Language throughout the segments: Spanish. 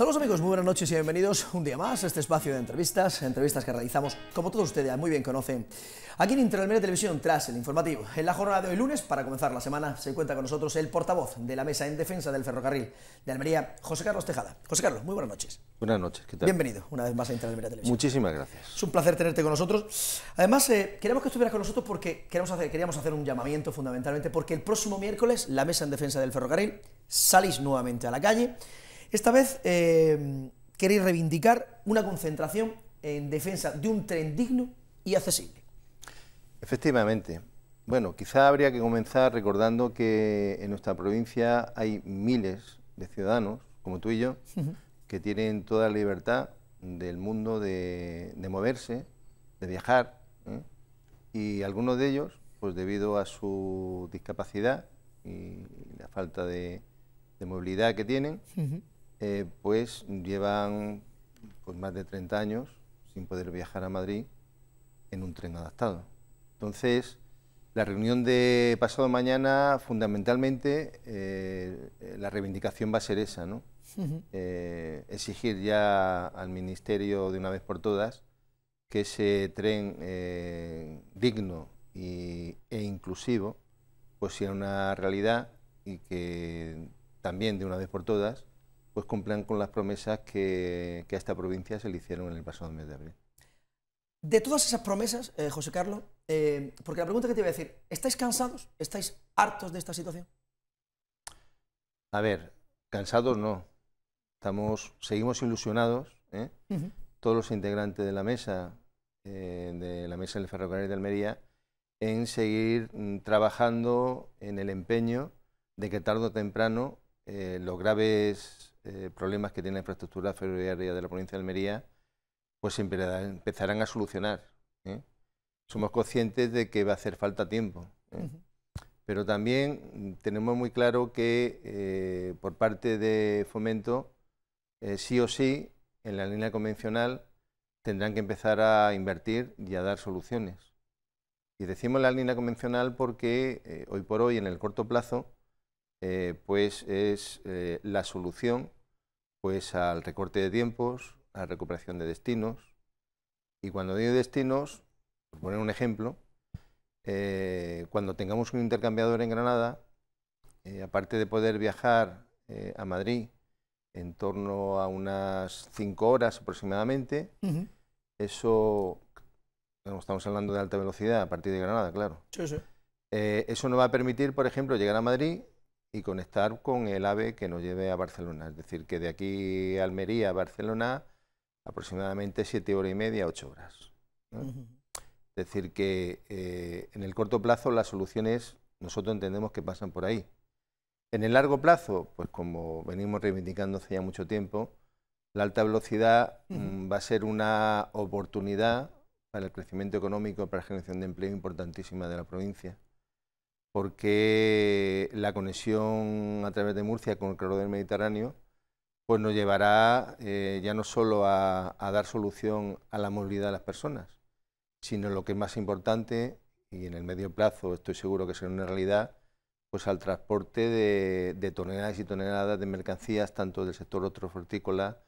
Saludos amigos, muy buenas noches y bienvenidos un día más a este espacio de entrevistas, entrevistas que realizamos, como todos ustedes muy bien conocen, aquí en Interalmedia Televisión, tras el informativo. En la jornada de hoy lunes, para comenzar la semana, se encuentra con nosotros el portavoz de la Mesa en Defensa del Ferrocarril de Almería, José Carlos Tejada. José Carlos, muy buenas noches. Buenas noches, ¿qué tal? Bienvenido una vez más a Interalmedia Televisión. Muchísimas gracias. Es un placer tenerte con nosotros. Además, eh, queremos que estuvieras con nosotros porque queremos hacer, queríamos hacer un llamamiento fundamentalmente porque el próximo miércoles la Mesa en Defensa del Ferrocarril salís nuevamente a la calle esta vez eh, queréis reivindicar una concentración en defensa de un tren digno y accesible. Efectivamente. Bueno, quizá habría que comenzar recordando que en nuestra provincia hay miles de ciudadanos, como tú y yo, que tienen toda la libertad del mundo de, moverse, de viajar, ¿eh? y algunos de ellos, pues debido a su discapacidad y la falta de, movilidad que tienen, eh, pues llevan con pues, más de 30 años sin poder viajar a Madrid en un tren adaptado. Entonces, la reunión de pasado mañana, fundamentalmente, eh, la reivindicación va a ser esa, ¿no? Eh, exigir ya al Ministerio de una vez por todas que ese tren digno y, e inclusivo pues sea una realidad y que también de una vez por todas pues cumplan con las promesas que, a esta provincia se le hicieron en el pasado mes de abril. De todas esas promesas, eh, José Carlos, eh, porque la pregunta que te iba a decir, ¿estáis cansados? ¿Estáis hartos de esta situación? A ver, cansados no. Estamos, seguimos ilusionados. ¿eh? Todos los integrantes de la mesa, de la mesa del ferrocarril de Almería, en seguir mm, trabajando en el empeño de que tarde o temprano los graves eh, problemas que tiene la infraestructura ferroviaria de la provincia de Almería, pues empezarán a solucionar. ¿eh? Somos conscientes de que va a hacer falta tiempo. ¿eh? Pero también tenemos muy claro que por parte de Fomento, sí o sí, en la línea convencional tendrán que empezar a invertir y a dar soluciones. Y decimos la línea convencional porque hoy por hoy, en el corto plazo, eh, pues es eh, la solución pues al recorte de tiempos, a recuperación de destinos. Y cuando digo destinos, por poner un ejemplo, eh, cuando tengamos un intercambiador en Granada, aparte de poder viajar a Madrid en torno a unas cinco horas aproximadamente, eso, estamos hablando de alta velocidad a partir de Granada, claro. eso nos va a permitir, por ejemplo, llegar a Madrid y conectar con el AVE que nos lleve a Barcelona. Es decir, que de aquí a Almería a Barcelona aproximadamente siete horas y media, ocho horas. Es decir, que eh, en el corto plazo las soluciones nosotros entendemos que pasan por ahí. En el largo plazo, pues como venimos reivindicando hace ya mucho tiempo, la alta velocidad mm, va a ser una oportunidad para el crecimiento económico, para la generación de empleo importantísima de la provincia porque la conexión a través de Murcia con el corredor del Mediterráneo pues nos llevará eh, ya no solo a, dar solución a la movilidad de las personas, sino lo que es más importante, y en el medio plazo estoy seguro que será una realidad, pues al transporte de, toneladas y toneladas de mercancías, tanto del sector hortofrutícola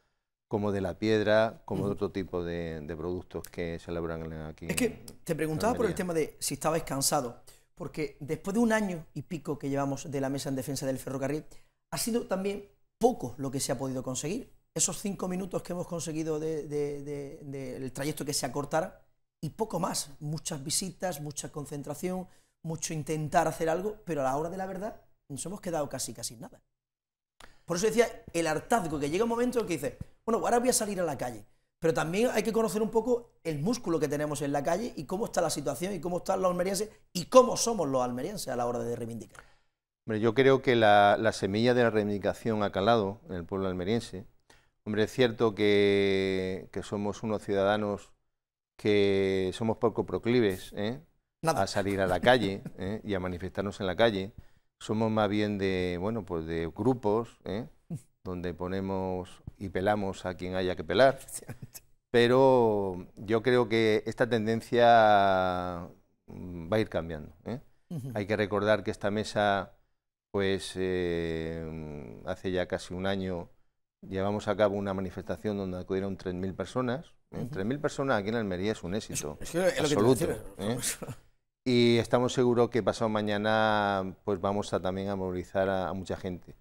como de la piedra, como de otro tipo de, productos que se elaboran aquí. Es que te preguntaba por el tema de si estabais cansado porque después de un año y pico que llevamos de la mesa en defensa del ferrocarril, ha sido también poco lo que se ha podido conseguir. Esos cinco minutos que hemos conseguido del trayecto que se acortara y poco más. Muchas visitas, mucha concentración, mucho intentar hacer algo, pero a la hora de la verdad nos hemos quedado casi, casi nada. Por eso decía el hartazgo, que llega un momento en que dice, bueno, ahora voy a salir a la calle. Pero también hay que conocer un poco el músculo que tenemos en la calle y cómo está la situación y cómo están los almerienses y cómo somos los almerienses a la hora de reivindicar. Hombre, yo creo que la, semilla de la reivindicación ha calado en el pueblo almeriense. Hombre, es cierto que, somos unos ciudadanos que somos poco proclives ¿eh? a salir a la calle ¿eh? y a manifestarnos en la calle. Somos más bien de, bueno, pues de grupos ¿eh? donde ponemos y pelamos a quien haya que pelar. Pero yo creo que esta tendencia mm, va a ir cambiando. ¿eh? Hay que recordar que esta mesa, pues eh, hace ya casi un año, llevamos a cabo una manifestación donde acudieron 3.000 personas. 3.000 ¿eh? personas aquí en Almería es un éxito absoluto. y estamos seguros que pasado mañana pues vamos a también a movilizar a mucha gente.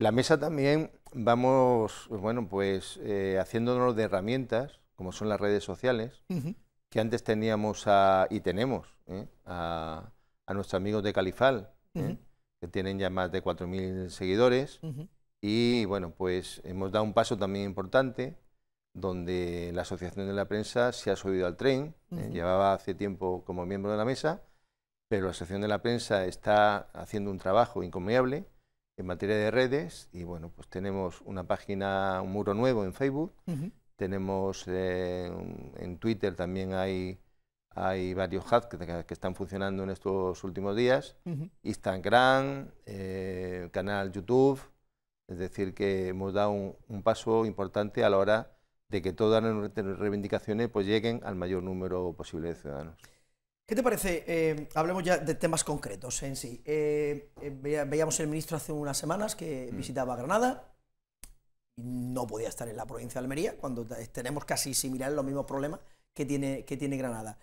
La mesa también vamos, bueno, pues eh, haciéndonos de herramientas, como son las redes sociales, que antes teníamos y tenemos ¿eh? a, nuestros amigos de Califal, ¿eh? que tienen ya más de 4.000 seguidores. Y bueno, pues hemos dado un paso también importante, donde la Asociación de la Prensa se ha subido al tren, llevaba hace tiempo como miembro de la mesa, pero la Asociación de la Prensa está haciendo un trabajo encomiable en materia de redes y bueno, pues tenemos una página, un muro nuevo en Facebook, tenemos eh, en Twitter también hay, hay varios hacks que, están funcionando en estos últimos días, Instagram, eh, canal YouTube, es decir, que hemos dado un, paso importante a la hora de que todas las reivindicaciones pues, lleguen al mayor número posible de ciudadanos. ¿Qué te parece? Eh, hablemos ya de temas concretos en sí. Eh, eh, veíamos el ministro hace unas semanas que mm. visitaba Granada. y No podía estar en la provincia de Almería, cuando tenemos casi similares los mismos problemas que tiene, que tiene Granada.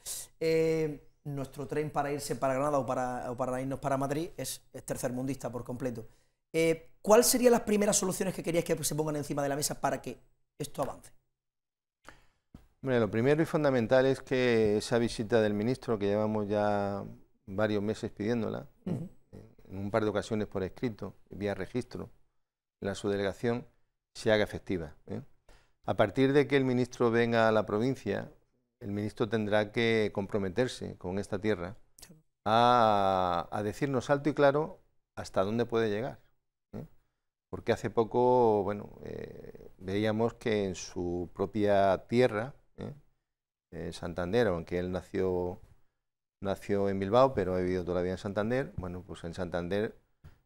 nuestro tren para irse para Granada o para, para irnos para Madrid es, es tercermundista por completo. ¿Cuáles serían las primeras soluciones que querías que se pongan encima de la mesa para que esto avance? lo primero y fundamental es que esa visita del ministro, que llevamos ya varios meses pidiéndola, en un par de ocasiones por escrito, vía registro, en la delegación se haga efectiva. ¿eh? A partir de que el ministro venga a la provincia, el ministro tendrá que comprometerse con esta tierra a, decirnos alto y claro hasta dónde puede llegar. ¿eh? Porque hace poco, bueno, eh, veíamos que en su propia tierra, en ¿eh? eh, Santander, aunque él nació, nació en Bilbao, pero ha vivido todavía en Santander, bueno, pues en Santander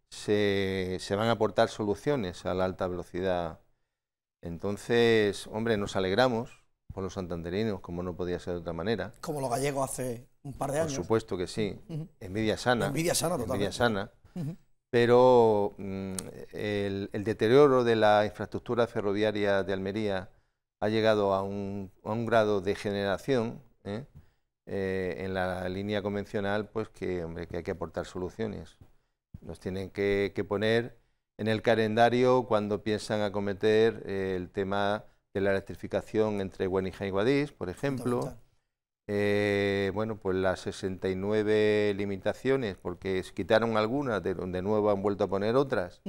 se, van a aportar soluciones a la alta velocidad. Entonces, hombre, nos alegramos por los santanderinos, como no podía ser de otra manera. Como los gallegos hace un par de años. Por supuesto que sí. en Envidia sana. Envidia sana, totalmente. sana. Pero mm, el, el, deterioro de la infraestructura ferroviaria de Almería ha llegado a un, grado de generación ¿eh? Eh, en la línea convencional pues que, hay que aportar soluciones. Nos tienen que, poner en el calendario cuando piensan acometer eh, el tema de la electrificación entre Guanija y Guadix, por ejemplo. bueno, pues las 69 limitaciones, porque se quitaron algunas, de, nuevo han vuelto a poner otras,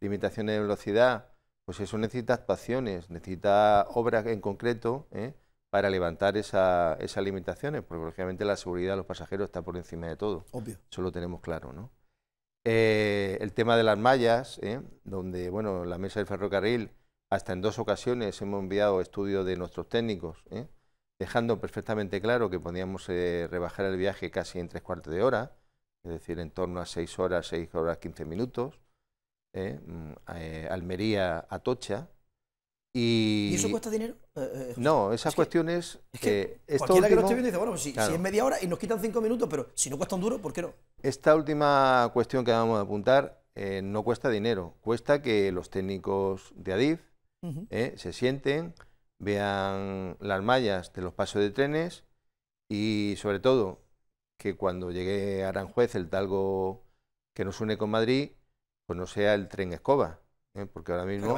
limitaciones de velocidad, pues eso necesita actuaciones, necesita obras en concreto ¿eh? para levantar esas limitaciones, porque lógicamente la seguridad de los pasajeros está por encima de todo. Obvio. Eso lo tenemos claro, eh, el tema de las mallas, ¿eh? donde bueno, la mesa del ferrocarril, hasta en dos ocasiones hemos enviado estudios de nuestros técnicos, dejando perfectamente claro que podíamos rebajar el viaje casi en tres cuartos de hora, es decir, en torno a seis horas, seis horas, quince minutos ¿eh? Mm, eh, Almería, Atocha. Y, eso cuesta dinero? Eh, no, esas cuestiones... Que, es que cualquiera que lo esté viendo dice, bueno, pues si, es media hora y nos quitan cinco minutos, pero si no cuesta un duro, ¿por qué no? Esta última cuestión que vamos a apuntar no cuesta dinero, cuesta que los técnicos de Adif se sienten, vean las mallas de los pasos de trenes y sobre todo que cuando llegue a Aranjuez el talgo que nos une con Madrid pues no sea el tren escoba. ¿eh? Porque ahora mismo.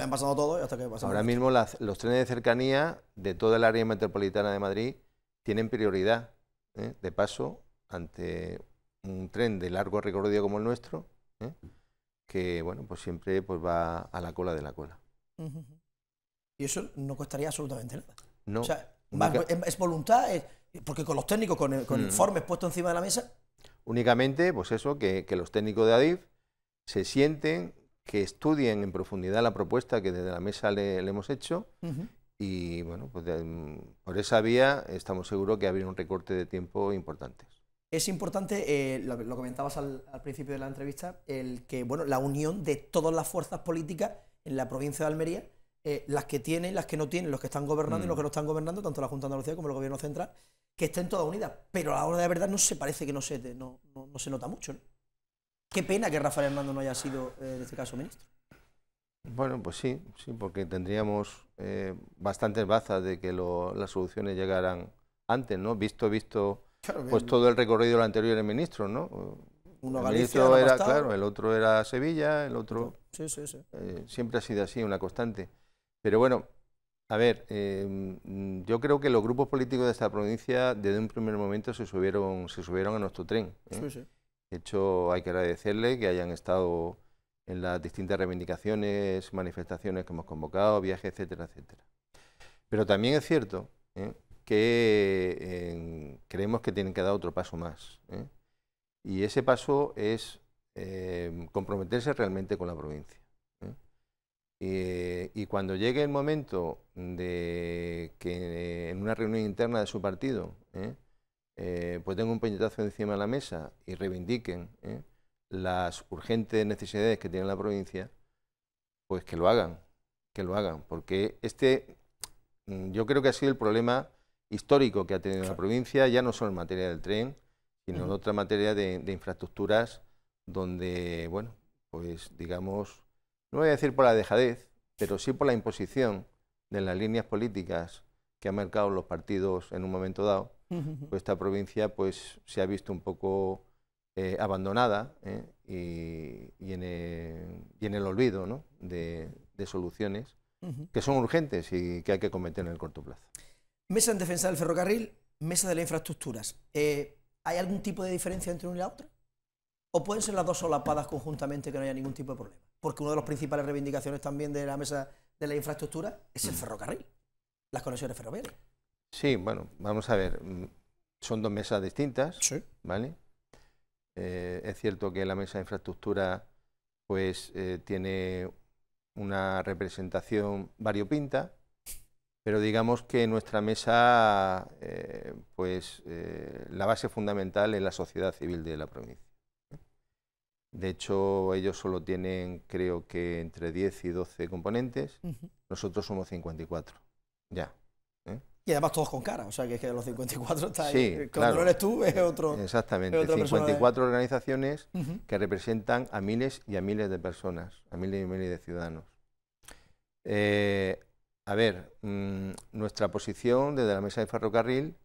ahora mismo los trenes de cercanía de toda el área metropolitana de Madrid tienen prioridad ¿eh? de paso ante un tren de largo recorrido como el nuestro, ¿eh? que bueno, pues siempre pues va a la cola de la cola. Y eso no costaría absolutamente nada. No. es, voluntad, porque con los técnicos, con, el, mm. informes puestos encima de la mesa. Únicamente, pues eso, que, que los técnicos de ADIF se sienten, que estudien en profundidad la propuesta que desde la mesa le, hemos hecho y bueno, pues mm, por esa vía estamos seguros que habrá un recorte de tiempo importante. Es importante, eh, lo, comentabas al, principio de la entrevista, el que bueno, la unión de todas las fuerzas políticas en la provincia de Almería, eh, las que tienen, las que no tienen, los que están gobernando y los mm. que no están gobernando, tanto la Junta de Andalucía como el Gobierno Central, que estén todas unidas. Pero a la hora de verdad no se parece que no se, no, se nota mucho. Qué pena que Rafael Hernando no haya sido, eh, en este caso, ministro. Bueno, pues sí, sí, porque tendríamos eh, bastantes bazas de que las soluciones llegaran antes, ¿no? Visto, visto, pues todo el recorrido del anterior el ministro, ¿no? Uno Galicia, era, claro, el otro era Sevilla, el otro... Sí, sí, sí. Eh, siempre ha sido así, una constante. Pero bueno, a ver, em, yo creo que los grupos políticos de esta provincia desde un primer momento se subieron, se subieron a nuestro tren. Sí, sí. De hecho, hay que agradecerle que hayan estado en las distintas reivindicaciones, manifestaciones que hemos convocado, viajes, etcétera, etcétera. Pero también es cierto ¿eh? que creemos que tienen que dar otro paso más. ¿eh? Y ese paso es eh, comprometerse realmente con la provincia. Y, y cuando llegue el momento de que en una reunión interna de su partido, eh, pues tengan un puñetazo encima de la mesa y reivindiquen ¿eh? las urgentes necesidades que tiene la provincia, pues que lo hagan, que lo hagan, porque este mm, yo creo que ha sido el problema histórico que ha tenido la provincia, ya no solo en materia del tren, sino en otra materia de, de, infraestructuras donde, bueno, pues digamos, no voy a decir por la dejadez, pero sí por la imposición de las líneas políticas que han marcado los partidos en un momento dado, pues esta provincia pues, se ha visto un poco eh, abandonada ¿eh? y, en el, olvido de, soluciones que son urgentes y que hay que cometer en el corto plazo. Mesa en defensa del ferrocarril, mesa de las infraestructuras. Eh, ¿Hay algún tipo de diferencia entre una y la otra? ¿O pueden ser las dos solapadas conjuntamente que no haya ningún tipo de problema? Porque una de las principales reivindicaciones también de la mesa de la infraestructura es el mm. ferrocarril, las conexiones ferroviarias. Sí, bueno, vamos a ver. Mm, son dos mesas distintas, ¿vale? Eh, es cierto que la mesa de infraestructura pues eh, tiene una representación variopinta, pero digamos que nuestra mesa, eh, pues la base fundamental es la sociedad civil de la provincia. De hecho, ellos solo tienen, creo que, entre 10 y 12 componentes. Nosotros somos 54, ya. Y además todos con cara, o sea que es que de los 54 está ahí. Sí, eres tú, es otro. Exactamente, 54 organizaciones que representan a miles y a miles de personas, a miles y miles de ciudadanos. Eh, a ver, mm, nuestra posición desde la mesa de ferrocarril,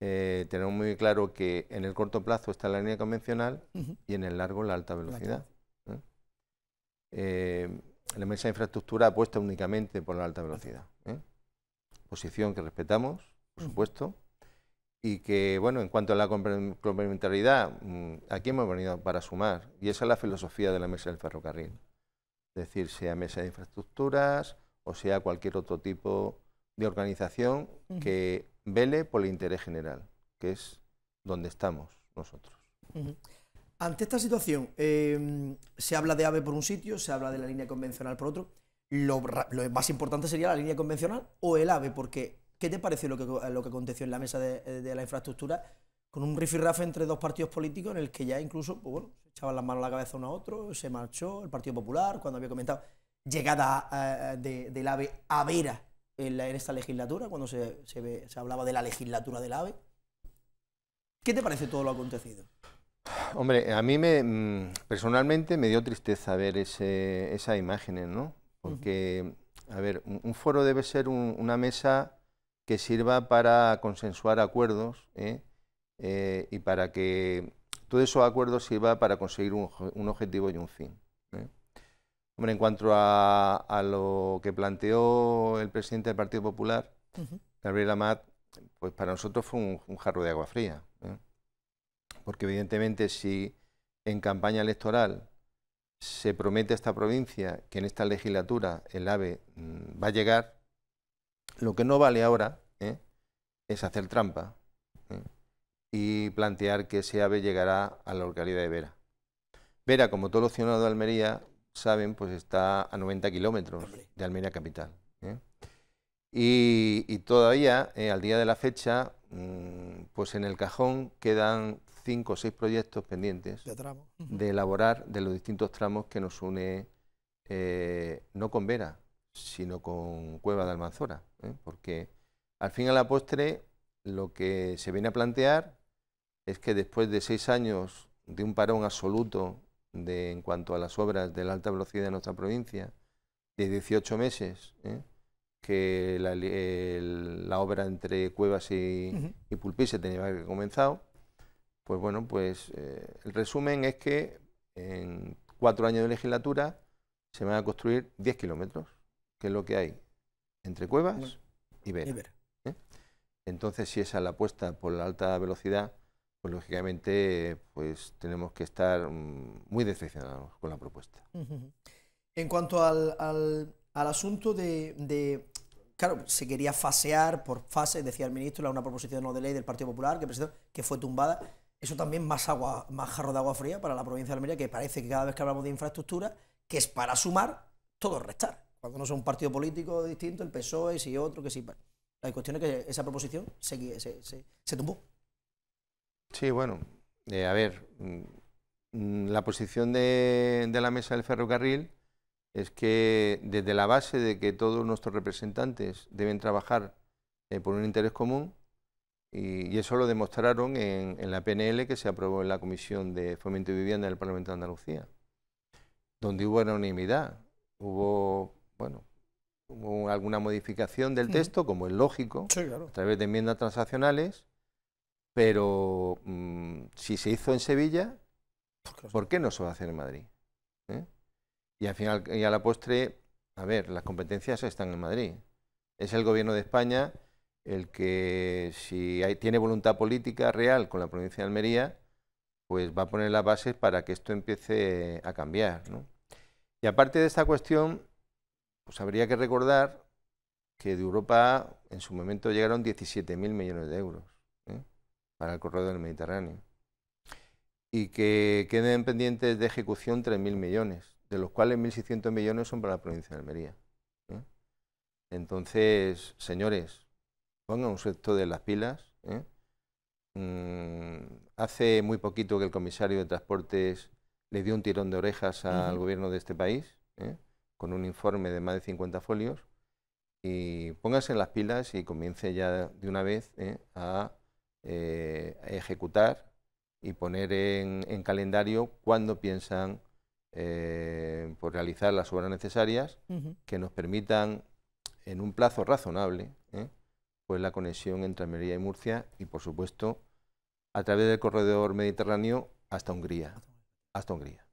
eh, tenemos muy claro que en el corto plazo está la línea convencional y en el largo la alta velocidad. ¿eh? la mesa de infraestructura apuesta únicamente por la alta velocidad. ¿eh? posición que respetamos, por mm. supuesto, y que, bueno, en cuanto a la complementariedad, mm, aquí hemos venido para sumar, y esa es la filosofía de la mesa del ferrocarril. Es decir, sea mesa de infraestructuras o sea cualquier otro tipo de organización mm. que vele por el interés general, que es donde estamos nosotros. Ante esta situación, em, se habla de AVE por un sitio, se habla de la línea convencional por otro lo, más importante sería la línea convencional o el AVE, porque ¿qué te parece lo que, lo que aconteció en la mesa de, la infraestructura? Con un rifirrafe entre dos partidos políticos en el que ya incluso, pues se echaban las manos a la cabeza uno a otro, se marchó el Partido Popular, cuando había comentado llegada eh, del AVE a Vera en, esta legislatura, cuando se, se hablaba de la legislatura del AVE. ¿Qué te parece todo lo acontecido? Hombre, a mí me, mm, personalmente me dio tristeza ver ese, esa imágenes, ¿no? porque, a ver, un, foro debe ser una mesa que sirva para consensuar acuerdos ¿eh? Eh, y para que todos esos acuerdos sirva para conseguir un, objetivo y un fin. ¿eh? Hombre, en cuanto a, lo que planteó el presidente del Partido Popular, Gabriel Amat, pues para nosotros fue un jarro de agua fría, porque evidentemente si en campaña electoral se promete a esta provincia que en esta legislatura el AVE mm, va a llegar, lo que no vale ahora ¿eh? es hacer trampa ¿eh? y plantear que ese AVE llegará a la localidad de Vera. Vera, como todos los ciudadanos de Almería saben, pues está a 90 kilómetros de Almería capital. ¿eh? Y, todavía, al día de la fecha, mm, pues en el cajón quedan cinco o seis proyectos pendientes de, elaborar de los distintos tramos que nos une, eh, no con Vera, sino con Cueva de Almanzora, ¿eh? porque al fin y al la lo que se viene a plantear es que después de seis años de un parón absoluto de, en cuanto a las obras de la alta velocidad ...de nuestra provincia, de 18 meses, ¿eh? que la, obra entre Cuevas y, Pulpí se tenía que comenzar comenzado, pues bueno, pues eh, el resumen es que en cuatro años de legislatura se van a construir 10 kilómetros, que es lo que hay entre Cuevas y Vera. ¿eh? Entonces, si esa es la apuesta por la alta velocidad, pues lógicamente pues tenemos que estar mm, muy decepcionados con la propuesta. En cuanto al, al, asunto de, Claro, se quería fasear por fase, decía el ministro, era una proposición no de ley del Partido Popular que que fue tumbada. Eso también más agua, más jarro de agua fría para la provincia de Almería, que parece que cada vez que hablamos de infraestructura, que es para sumar, todo restar. Cuando no es un partido político distinto, el PSOE, si otro, que sí. Si... La cuestión es que esa proposición se, se, tumbó. Sí, bueno, eh, a ver, mm, mm, la posición de, la mesa del ferrocarril es que desde la base de que todos nuestros representantes deben trabajar eh, por un interés común, y, eso lo demostraron en, la PNL que se aprobó en la Comisión de Fomento y Vivienda del Parlamento de Andalucía, donde hubo unanimidad. Hubo, bueno, alguna modificación del texto, como es lógico, a través de enmiendas transaccionales, pero mm, si se hizo en Sevilla, pues ¿por qué no se va a hacer en Madrid? ¿Eh? Y al final, y a la postre, a ver, las competencias están en Madrid. Es el gobierno de España el que si tiene voluntad política real con la provincia de Almería, pues va a poner las bases para que esto empiece a cambiar. Y aparte de esta cuestión, pues habría que recordar que de Europa en su momento llegaron 17.000 millones de euros ¿eh? para el corredor del Mediterráneo y que queden pendientes de ejecución 3.000 millones, de los cuales 1.600 millones son para la provincia de Almería. ¿eh? Entonces, señores, pongan un sector de las pilas. ¿eh? Mm, hace muy poquito que el comisario de Transportes le dio un tirón de orejas al gobierno de este país, ¿eh? con un informe de más de 50 folios, y pónganse en las pilas y comience ya de una vez ¿eh? a, ejecutar y poner en, calendario cuándo piensan por pues realizar las obras necesarias que nos permitan, en un plazo razonable, pues la conexión entre Almería y Murcia y, por supuesto, a través del corredor mediterráneo hasta Hungría. Hasta Hungría.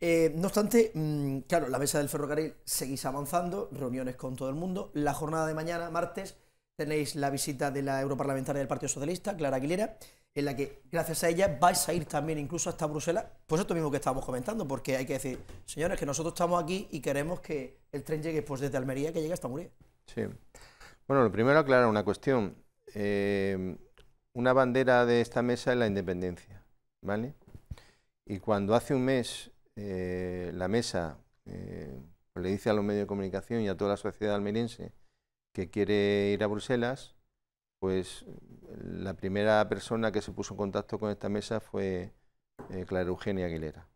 Eh, no obstante, mm, claro, la mesa del ferrocarril seguís avanzando, reuniones con todo el mundo. La jornada de mañana, martes, tenéis la visita de la europarlamentaria del Partido Socialista, Clara Aguilera, en la que gracias a ella vais a ir también incluso hasta Bruselas, pues esto mismo que estábamos comentando, porque hay que decir, señores, que nosotros estamos aquí y queremos que el tren llegue pues desde Almería, que llegue hasta Murcia. Sí. Bueno, lo primero aclarar una cuestión. Em, una bandera de esta mesa es la independencia, ¿vale? Y cuando hace un mes eh, la mesa eh, le dice a los medios de comunicación y a toda la sociedad almeriense que quiere ir a Bruselas, pues la primera persona que se puso en contacto con esta mesa fue eh, Clara Eugenia Aguilera.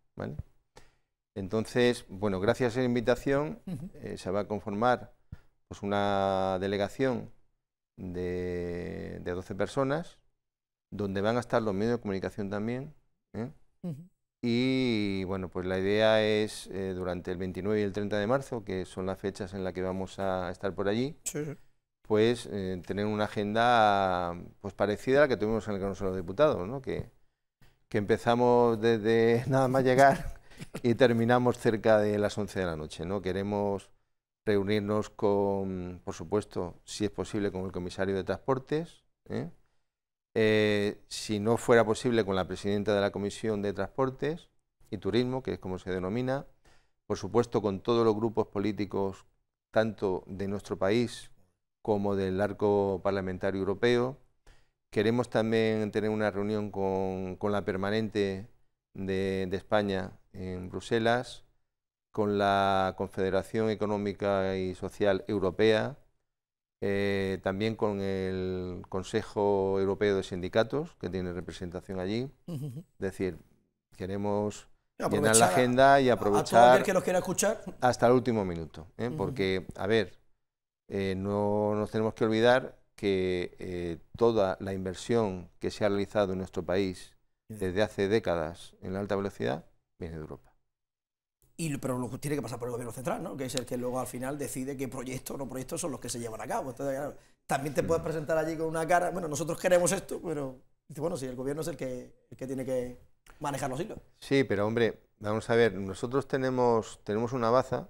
Entonces, bueno, gracias a la invitación se va a conformar pues una delegación de, de 12 personas, donde van a estar los medios de comunicación también. ¿eh? Y bueno, pues la idea es eh, durante el 29 y el 30 de marzo, que son las fechas en las que vamos a estar por allí, pues eh, tener una agenda pues parecida a la que tuvimos en el Congreso de Diputados, que, que empezamos desde nada más llegar y terminamos cerca de las 11 de la noche. ¿no? Queremos reunirnos con, por supuesto, si es posible, con el comisario de Transportes, ¿eh? Eh, si no fuera posible, con la presidenta de la Comisión de Transportes y Turismo, que es como se denomina, por supuesto, con todos los grupos políticos, tanto de nuestro país como del arco parlamentario europeo. Queremos también tener una reunión con, la permanente de, de España en Bruselas con la Confederación Económica y Social Europea, eh, también con el Consejo Europeo de Sindicatos, que tiene representación allí. Es decir, queremos llenar la agenda y aprovechar... que quiera escuchar. Hasta el último minuto, ¿eh? porque, a ver, eh, no nos tenemos que olvidar que toda la inversión que se ha realizado en nuestro país desde hace décadas en la alta velocidad viene de Europa pero tiene que pasar por el gobierno central, ¿no? que es el que luego al final decide qué proyectos o no proyectos son los que se llevan a cabo. también te puedes presentar allí con una cara, bueno, nosotros queremos esto, pero bueno, si el gobierno es el que, tiene que manejar los hilos. Sí, pero hombre, vamos a ver, nosotros tenemos, tenemos una baza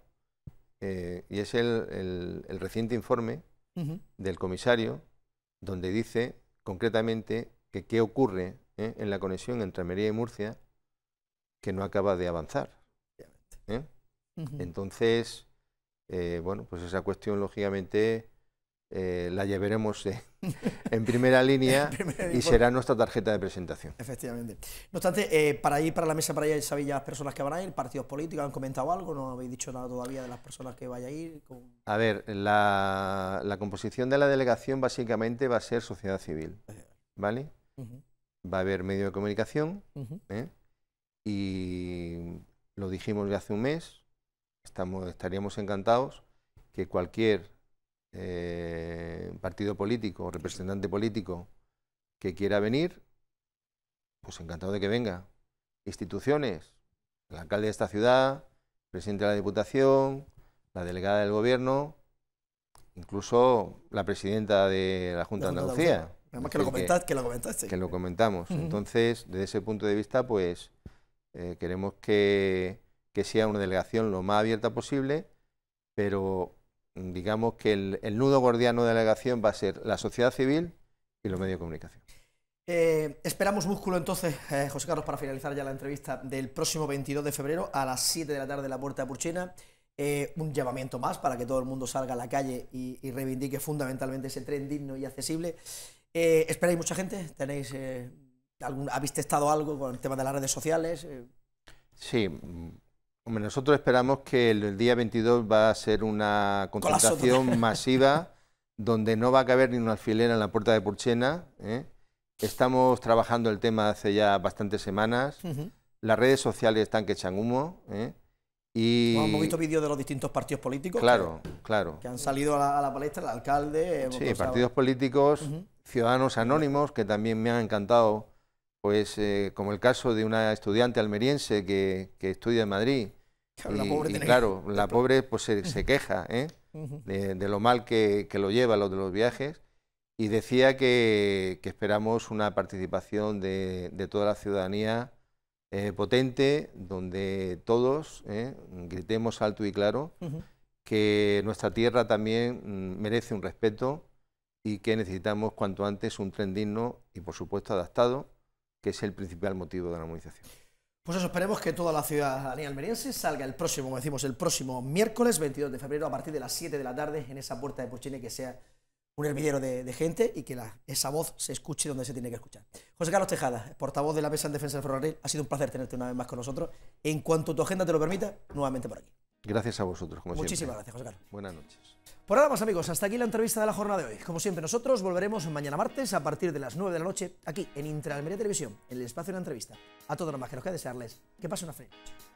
eh, y es el, reciente informe del comisario donde dice concretamente que qué ocurre eh, en la conexión entre Mería y Murcia que no acaba de avanzar. ¿eh? Entonces, eh, bueno, pues esa cuestión, lógicamente, eh, la llevaremos en primera línea y será nuestra tarjeta de presentación. Efectivamente. No obstante, para ir para la mesa, para allá, ¿sabéis ya las personas que van a ir? ¿Partidos políticos han comentado algo? ¿No habéis dicho nada todavía de las personas que vayan a ir? A ver, la, composición de la delegación básicamente va a ser sociedad civil, ¿vale? Va a haber medio de comunicación y lo dijimos ya hace un mes, estamos, estaríamos encantados que cualquier eh, partido político o representante político que quiera venir, pues encantado de que venga. Instituciones, el alcalde de esta ciudad, el presidente de la Diputación, la delegada del Gobierno, incluso la presidenta de la Junta, de Andalucía. Además que lo, que, lo comentaste. Que lo comentamos. Entonces, desde ese punto de vista, pues eh, queremos que, sea una delegación lo más abierta posible, pero mm, digamos que el, nudo gordiano de la delegación va a ser la sociedad civil y los medios de comunicación. Eh, esperamos músculo entonces, eh, José Carlos, para finalizar ya la entrevista del próximo 22 de febrero a las 7 de la tarde en la puerta de Purchena, un llamamiento más para que todo el mundo salga a la calle y, y reivindique fundamentalmente ese tren digno y accesible. esperáis mucha gente, tenéis ¿habéis testado algo con el tema de las redes sociales? Eh? Sí, mm, nosotros esperamos que el día 22 va a ser una concentración masiva donde no va a caber ni una alfilera en la puerta de Purchena. ¿eh? Estamos trabajando el tema hace ya bastantes semanas. Las redes sociales están que echan humo. ¿eh? Y... hemos visto vídeos de los distintos partidos políticos. Claro, que, claro. Que han salido a la, palestra, el alcalde. Sí, partidos políticos, ciudadanos anónimos, que también me han encantado pues eh, como el caso de una estudiante almeriense que, estudia en Madrid. Claro, la pobre claro, la pobre pues se, queja ¿eh? de, lo mal que, lo lleva lo de los viajes y decía que, esperamos una participación de, toda la ciudadanía eh, potente, donde todos gritemos alto y claro que nuestra tierra también merece un respeto y que necesitamos cuanto antes un tren digno y por supuesto adaptado que es el principal motivo de la movilización. Pues eso, esperemos que toda la ciudadanía almeriense salga el próximo, como decimos, el próximo miércoles 22 de febrero a partir de las 7 de la tarde en esa puerta de Puchine que sea un hervidero de, gente y que esa voz se escuche donde se tiene que escuchar. José Carlos Tejada, portavoz de la mesa en defensa del ferrocarril, ha sido un placer tenerte una vez más con nosotros. En cuanto tu agenda te lo permita, nuevamente por aquí. Gracias a vosotros, como siempre. Muchísimas gracias, José Carlos. Buenas noches. Por nada más amigos, hasta aquí la entrevista de la jornada de hoy. Como siempre, nosotros volveremos mañana martes a partir de las 9 de la noche aquí en Intraalmería Televisión, en el espacio de la entrevista. A todos los más que queda desearles que pasen una feliz